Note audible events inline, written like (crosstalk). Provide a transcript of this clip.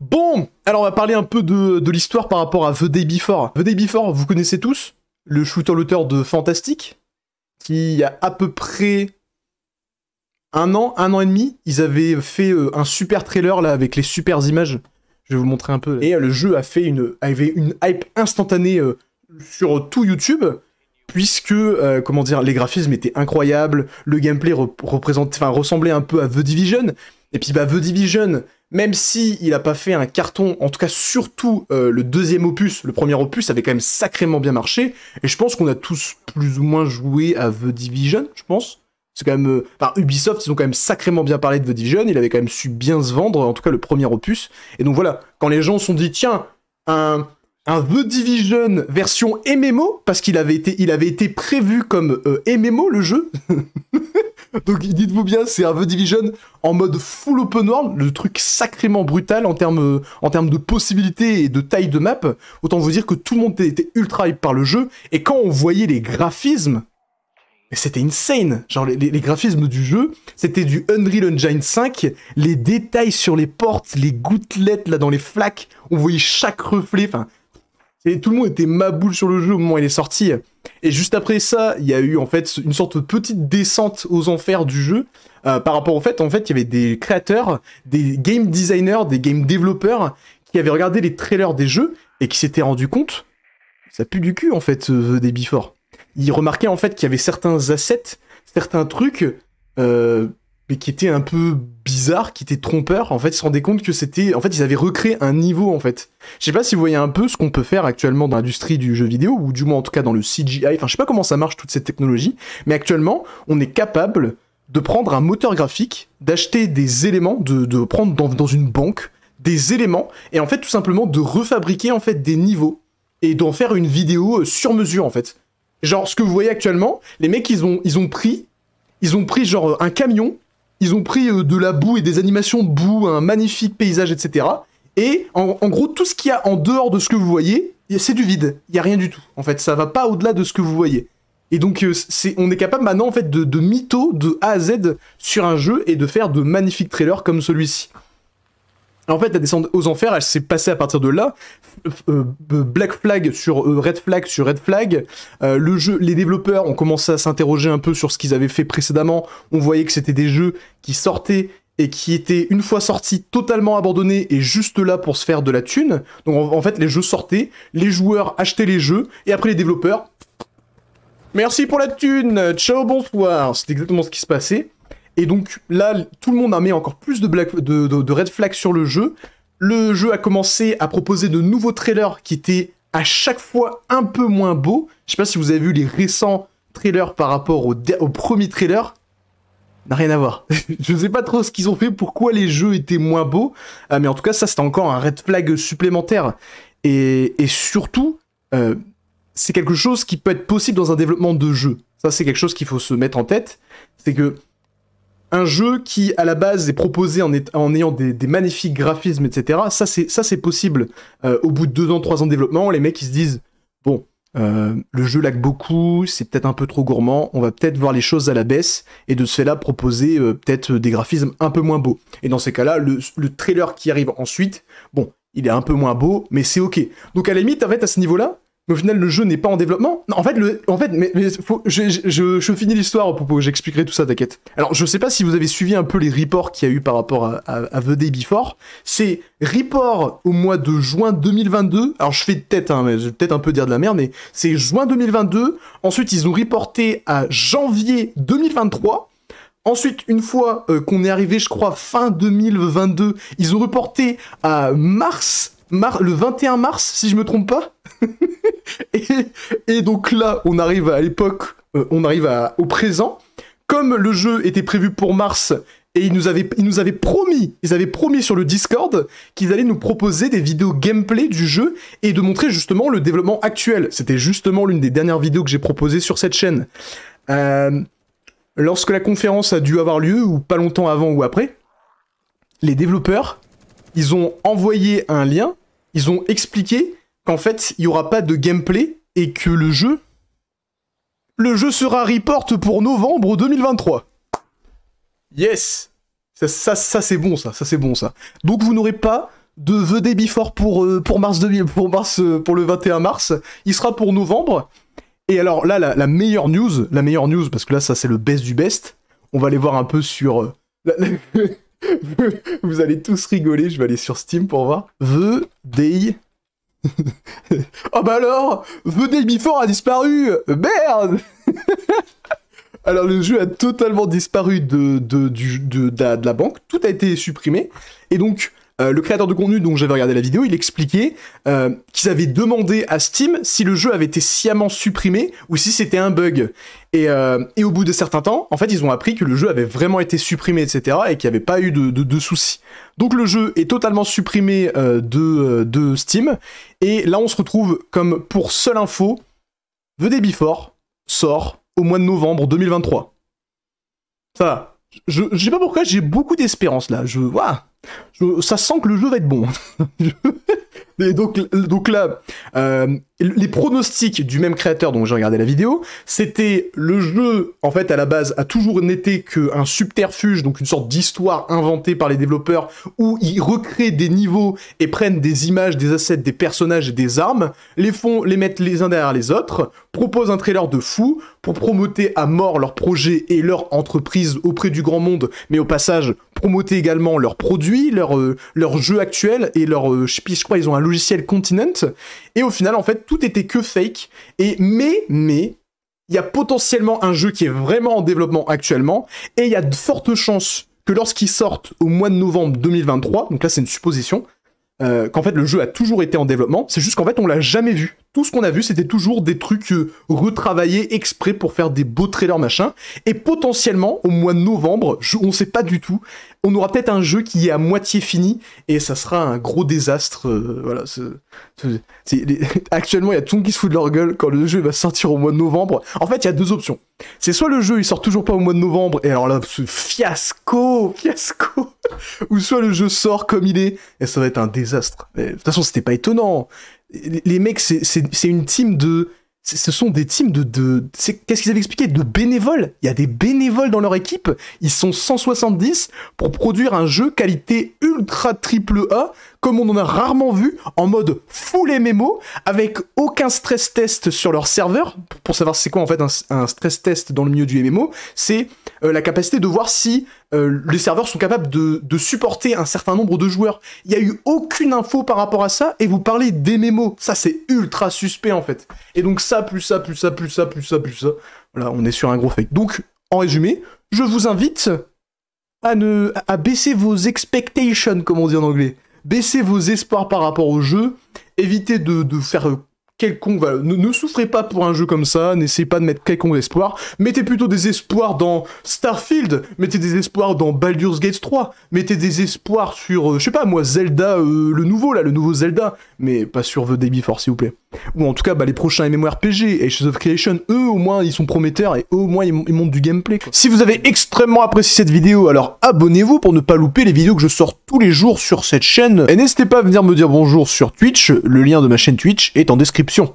Bon, alors on va parler un peu de, l'histoire par rapport à The Day Before. The Day Before, vous connaissez tous, le shooter l'auteur de Fantastic, qui il y a à peu près un an, un an et demi, ils avaient fait euh, un super trailer là avec les supers images. Je vais vous montrer un peu. Et euh, le jeu a fait une, avait une hype instantanée euh, sur tout YouTube puisque comment dire les graphismes étaient incroyables, le gameplay enfin ressemblait un peu à The Division. Et puis bah The Division, même si il a pas fait un carton, en tout cas surtout euh, le deuxième opus, le premier opus avait quand même sacrément bien marché, et je pense qu'on a tous plus ou moins joué à The Division, je pense. C'est quand même, par euh, Ubisoft, ils ont quand même sacrément bien parlé de The Division, il avait quand même su bien se vendre, en tout cas le premier opus. Et donc voilà, quand les gens se sont dit, tiens, un, The Division version MMO, parce qu'il avait été, il avait été prévu comme euh, MMO le jeu. (laughs) Donc dites-vous bien, c'est un The Division en mode full open world, le truc sacrément brutal en termes, en termes de possibilités et de taille de map. Autant vous dire que tout le monde était ultra hype par le jeu, et quand on voyait les graphismes, mais c'était insane Genre les, les, graphismes du jeu, c'était du Unreal Engine 5, les détails sur les portes, les gouttelettes là dans les flaques, on voyait chaque reflet, enfin tout le monde était maboule sur le jeu au moment où il est sorti. Et juste après ça, il y a eu en fait une sorte de petite descente aux enfers du jeu. Euh, par rapport au fait, en fait, il y avait des créateurs, des game designers, des game développeurs qui avaient regardé les trailers des jeux et qui s'étaient rendu compte, ça pue du cul en fait, des Before. Ils remarquaient en fait qu'il y avait certains assets, certains trucs euh, mais qui était un peu bizarre, qui était trompeur. En fait, ils se rendaient compte que c'était, en fait, ils avaient recréé un niveau, en fait. Je sais pas si vous voyez un peu ce qu'on peut faire actuellement dans l'industrie du jeu vidéo, ou du moins en tout cas dans le CGI. Enfin, je sais pas comment ça marche toute cette technologie, mais actuellement, on est capable de prendre un moteur graphique, d'acheter des éléments, de, de prendre dans, dans une banque des éléments, et en fait, tout simplement de refabriquer, en fait, des niveaux, et d'en faire une vidéo euh, sur mesure, en fait. Genre, ce que vous voyez actuellement, les mecs, ils ont, ils ont pris, ils ont pris genre un camion, ils ont pris euh, de la boue et des animations de boue, un magnifique paysage, etc. Et en, gros, tout ce qu'il y a en dehors de ce que vous voyez, c'est du vide. Il n'y a rien du tout. En fait, ça va pas au-delà de ce que vous voyez. Et donc, euh, on est capable maintenant en fait de, de mytho de A à Z sur un jeu et de faire de magnifiques trailers comme celui-ci. En fait, la descente aux enfers, elle s'est passée à partir de là. Euh, black Flag sur euh, Red Flag sur Red Flag. Euh, les développeurs ont commencé à s'interroger un peu sur ce qu'ils avaient fait précédemment. On voyait que c'était des jeux qui sortaient et qui étaient, une fois sortis, totalement abandonnés et juste là pour se faire de la thune. Donc en, en fait, les jeux sortaient, les joueurs achetaient les jeux et après les développeurs. Merci pour la thune, ciao bonsoir. C'est exactement ce qui se passait. Et donc là, tout le monde a mis encore plus de, red flags sur le jeu. Le jeu a commencé à proposer de nouveaux trailers qui étaient à chaque fois un peu moins beaux. Je sais pas si vous avez vu les récents trailers par rapport au, au premier trailer. N'a rien à voir. (laughs) je sais pas trop ce qu'ils ont fait, pourquoi les jeux étaient moins beaux. Euh, mais en tout cas, ça c'était encore un red flag supplémentaire. Et, surtout, euh, c'est quelque chose qui peut être possible dans un développement de jeu. Ça, c'est quelque chose qu'il faut se mettre en tête. C'est que un jeu qui à la base est proposé en, ayant des, magnifiques graphismes, etc. Ça c'est possible. Euh, au bout de deux ans, trois ans de développement, les mecs ils se disent bon, euh, le jeu lag beaucoup, c'est peut-être un peu trop gourmand, on va peut-être voir les choses à la baisse et de cela proposer euh, peut-être des graphismes un peu moins beaux. Et dans ces cas-là, le, le, trailer qui arrive ensuite, bon, il est un peu moins beau, mais c'est ok. Donc à la limite, en fait, à ce niveau-là, mais au final le jeu n'est pas en développement. Non, en fait, le, en fait, mais, faut, je, je, je, finis l'histoire, propos, j'expliquerai tout ça, t'inquiète. Alors, je sais pas si vous avez suivi un peu les reports qu'il y a eu par rapport à, à, à The Day Before. C'est report au mois de juin 2022. Alors, je fais de tête, hein, mais je vais peut-être un peu dire de la merde, mais c'est juin 2022. Ensuite, ils ont reporté à janvier 2023. Ensuite, une fois euh, qu'on est arrivé, je crois, fin 2022, ils ont reporté à mars, mar le 21 mars, si je me trompe pas. (laughs) Et, donc là, on arrive à l'époque, euh, on arrive au présent. Comme le jeu était prévu pour mars et ils nous avaient, nous avaient promis, ils avaient promis sur le Discord qu'ils allaient nous proposer des vidéos gameplay du jeu et de montrer justement le développement actuel. C'était justement l'une des dernières vidéos que j'ai proposées sur cette chaîne. Euh, lorsque la conférence a dû avoir lieu, ou pas longtemps avant ou après, les développeurs, ils ont envoyé un lien, ils ont expliqué en fait, il n'y aura pas de gameplay et que le jeu... Le jeu sera report pour novembre 2023. Yes Ça, ça, c'est bon, ça. Ça, c'est bon, ça. Donc, vous n'aurez pas de The Day Before pour, euh, pour, mars 2000, pour, mars, euh, pour le 21 mars. Il sera pour novembre. Et alors là, la, meilleure news, la meilleure news, parce que là, ça c'est le best du best. On va aller voir un peu sur. Euh, (laughs) vous allez tous rigoler, je vais aller sur Steam pour voir. The Day oh (laughs) bah alors, The a disparu Merde (laughs) Alors le jeu a totalement disparu de, de, de, la, banque, tout a été supprimé, et donc euh, le créateur de contenu dont j'avais regardé la vidéo, il expliquait euh, qu'ils avaient demandé à Steam si le jeu avait été sciemment supprimé ou si c'était un bug. Et, euh, au bout de certains temps, en fait, ils ont appris que le jeu avait vraiment été supprimé, etc., et qu'il n'y avait pas eu de, soucis. Donc le jeu est totalement supprimé de, de Steam. Et là, on se retrouve comme pour seule info, The Day Before sort au mois de novembre 2023. Ça va je, je sais pas pourquoi j'ai beaucoup d'espérance là. Je, voilà, ça sent que le jeu va être bon. (laughs) (laughs) donc, donc là, euh, les pronostics du même créateur dont j'ai regardé la vidéo, c'était le jeu, en fait, à la base, a toujours n'était qu'un subterfuge, donc une sorte d'histoire inventée par les développeurs, où ils recréent des niveaux et prennent des images, des assets, des personnages et des armes, les font, les mettent les uns derrière les autres, proposent un trailer de fou pour promoter à mort leur projet et leur entreprise auprès du grand monde, mais au passage, promoter également leurs produits, leurs euh, leur jeux actuels et leur euh, je, crois ils ont un logiciel Continent et au final en fait tout était que fake et mais mais il y a potentiellement un jeu qui est vraiment en développement actuellement et il y a de fortes chances que lorsqu'il sorte au mois de novembre 2023, donc là c'est une supposition, euh, qu'en fait le jeu a toujours été en développement, c'est juste qu'en fait on l'a jamais vu tout ce qu'on a vu, c'était toujours des trucs euh, retravaillés exprès pour faire des beaux trailers machin. Et potentiellement, au mois de novembre, je, on sait pas du tout, on aura peut-être un jeu qui est à moitié fini et ça sera un gros désastre. Euh, voilà. (laughs) actuellement, il y a tout le monde qui se fout de leur gueule quand le jeu va sortir au mois de novembre. En fait, il y a deux options. C'est soit le jeu il sort toujours pas au mois de novembre et alors là, ce fiasco, fiasco. (laughs) Ou soit le jeu sort comme il est et ça va être un désastre. de toute façon, c'était pas étonnant les mecs, c'est une team de. Ce sont des teams de. Qu'est-ce qu'ils avaient expliqué De bénévoles. Il y a des bénévoles dans leur équipe. Ils sont 170 pour produire un jeu qualité ultra triple A comme on en a rarement vu, en mode full MMO, avec aucun stress test sur leur serveur. Pour savoir c'est quoi en fait un, stress test dans le milieu du MMO, c'est euh, la capacité de voir si euh, les serveurs sont capables de, supporter un certain nombre de joueurs. Il n'y a eu aucune info par rapport à ça, et vous parlez des MMO. Ça, c'est ultra suspect, en fait. Et donc ça, plus ça, plus ça, plus ça, plus ça, plus ça. Voilà, on est sur un gros fake. Donc, en résumé, je vous invite à, ne, à baisser vos expectations, comme on dit en anglais baissez vos espoirs par rapport au jeu, évitez de, de faire quelconque. Ne, souffrez pas pour un jeu comme ça, n'essayez pas de mettre quelconque espoir. Mettez plutôt des espoirs dans Starfield, mettez des espoirs dans Baldur's Gate 3, mettez des espoirs sur, euh, je sais pas moi, Zelda, euh, le nouveau là, le nouveau Zelda, mais pas sur The Day Before s'il vous plaît. Ou en tout cas, bah, les prochains MMORPG, Ages of Creation, eux au moins ils sont prometteurs et eux au moins ils, montrent du gameplay. Si vous avez extrêmement apprécié cette vidéo, alors abonnez-vous pour ne pas louper les vidéos que je sors tous les jours sur cette chaîne. Et n'hésitez pas à venir me dire bonjour sur Twitch, le lien de ma chaîne Twitch est en description description.